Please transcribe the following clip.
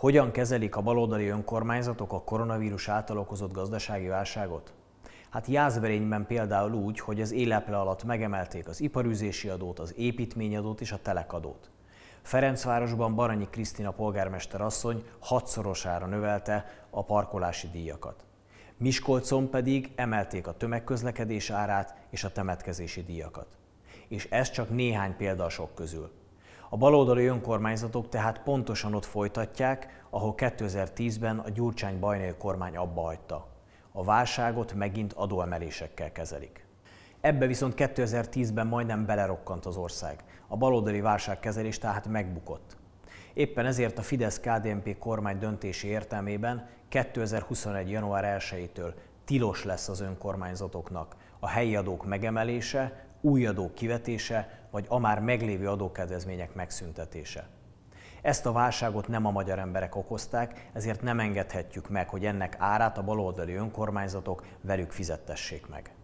Hogyan kezelik a baloldali önkormányzatok a koronavírus által okozott gazdasági válságot? Hát Jászberényben például úgy, hogy az éleple alatt megemelték az iparüzési adót, az építményadót és a telekadót. Ferencvárosban Baranyi Krisztina polgármester asszony hatszorosára növelte a parkolási díjakat. Miskolcon pedig emelték a tömegközlekedés árát és a temetkezési díjakat. És ez csak néhány példa a sok közül. A baloldali önkormányzatok tehát pontosan ott folytatják, ahol 2010-ben a Gyurcsány Bajnél kormány abba hagyta. A válságot megint adóemelésekkel kezelik. Ebbe viszont 2010-ben majdnem belerokkant az ország. A baloldali válságkezelés tehát megbukott. Éppen ezért a Fidesz-KDNP kormány döntési értelmében 2021. január 1-től tilos lesz az önkormányzatoknak a helyi adók megemelése, új adók kivetése, vagy a már meglévő adókedvezmények megszüntetése. Ezt a válságot nem a magyar emberek okozták, ezért nem engedhetjük meg, hogy ennek árát a baloldali önkormányzatok velük fizettessék meg.